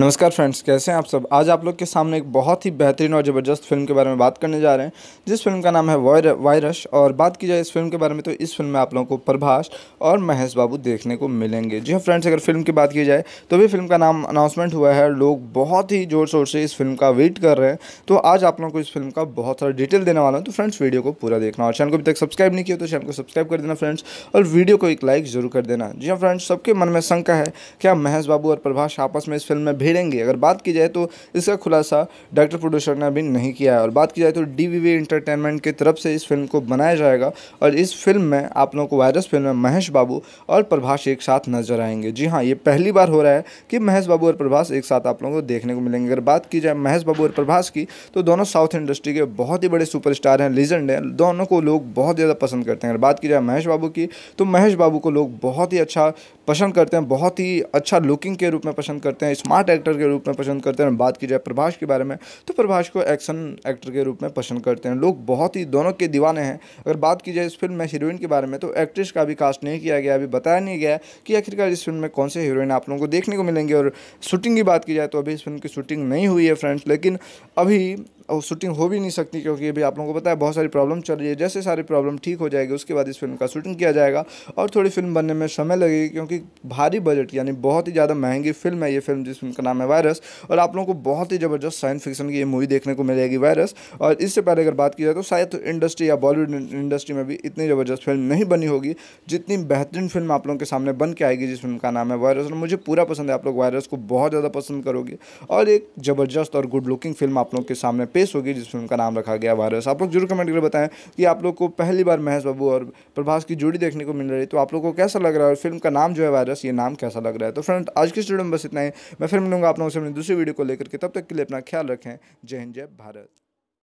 नमस्कार फ्रेंड्स कैसे हैं आप सब आज आप लोग के सामने एक बहुत ही बेहतरीन और ज़बरदस्त फिल्म के बारे में बात करने जा रहे हैं जिस फिल्म का नाम है वायरस और बात की जाए इस फिल्म के बारे में तो इस फिल्म में आप लोगों को प्रभाष और महेश बाबू देखने को मिलेंगे जी हाँ फ्रेंड्स अगर फिल्म की बात की जाए तो भी फिल्म का नाम अनाउंसमेंट हुआ है लोग बहुत ही ज़ोर शोर से इस फिल्म का वेट कर रहे हैं तो आज आप लोगों को इस फिल्म का बहुत सारा डिटेल देने वाला हूँ तो फ्रेंड्स वीडियो को पूरा देखना और चैनल को अभी तक सब्सक्राइब नहीं किया तो चैनल को सब्सक्राइब कर देना फ्रेंड्स और वीडियो को एक लाइक ज़रूर कर देना जी हाँ फ्रेंड्स सबके मन में शंका है क्या महेश बाबू और प्रभाष आपस में इस फिल्म में भिड़ेंगे अगर बात की जाए तो इसका खुलासा डॉक्टर प्रोड्यूसर ने अभी नहीं किया है और बात की जाए तो डी वी एंटरटेनमेंट की तरफ से इस फिल्म को बनाया जाएगा और इस फिल्म में आप लोगों को वायरस फिल्म में महेश बाबू और प्रभाष एक साथ नजर आएंगे जी हाँ ये पहली बार हो रहा है कि महेश बाबू और प्रभाष एक साथ आप लोगों को देखने को मिलेंगे अगर बात की जाए महेश बाबू और प्रभाष की तो दोनों साउथ इंडस्ट्री के बहुत ही बड़े सुपरस्टार हैं लीजेंड हैं दोनों को लोग बहुत ज़्यादा पसंद करते हैं अगर बात की जाए महेश बाबू की तो महेश बाबू को लोग बहुत ही अच्छा पसंद करते हैं बहुत ही अच्छा लुकिंग के रूप में पसंद करते हैं स्मार्ट एक्टर के रूप में पसंद करते हैं बात की जाए प्रभाष के बारे में तो प्रभाष को एक्शन एक्टर के रूप में पसंद करते हैं लोग बहुत ही दोनों के दीवाने हैं अगर बात की जाए इस फिल्म में हीरोइन के बारे में तो एक्ट्रेस का भी कास्ट नहीं किया गया अभी बताया नहीं गया कि आखिरकार इस फिल्म में कौन से हीरोइन आप लोगों को देखने को मिलेंगे और शूटिंग की बात की जाए तो अभी इस फिल्म की शूटिंग नहीं हुई है फ्रेंड्स लेकिन अभी और शूटिंग हो भी नहीं सकती क्योंकि अभी आप लोगों को पता है बहुत सारी प्रॉब्लम चल रही है जैसे सारी प्रॉब्लम ठीक हो जाएगी उसके बाद इस फिल्म का शूटिंग किया जाएगा और थोड़ी फिल्म बनने में समय लगेगी क्योंकि भारी बजट यानी बहुत ही ज़्यादा महंगी फिल्म है ये फिल्म जिस फिल्म नाम है वायरस और आप लोगों को बहुत ही ज़बरदस्त साइंस फिक्शन की ये मूवी देखने को मिलेगी वायरस और इससे पहले अगर बात की जाए तो शायद इंडस्ट्री तो या बॉलीवुड इंडस्ट्री में भी इतनी ज़बरदस्त फिल्म नहीं बनी होगी जितनी बेहतरीन फिल्म आप लोगों के सामने बन के आएगी जिस फिल्म का नाम है वायरस और मुझे पूरा पसंद है आप लोग वायरस को बहुत ज़्यादा पसंद करोगे और एक ज़बरदस्त और गुड लुकिंग फिल्म आप लोगों के सामने पेश होगी जिस फिल्म का नाम रखा गया वायरस आप लोग जरूर कमेंट करके बताएं कि आप लोग को पहली बार महेश बाबू और प्रभास की जोड़ी देखने को मिल रही है तो आप लोग को कैसा लग रहा है और फिल्म का नाम जो है वायरस ये नाम कैसा लग रहा है तो फ्रेंड आज की स्टूडियो में बस इतना ही मैं फिल्म मिलूंगा आप लोगों से अपनी दूसरी वीडियो को लेकर के तब तक के लिए अपना ख्याल रखें जय हिंद जय भारत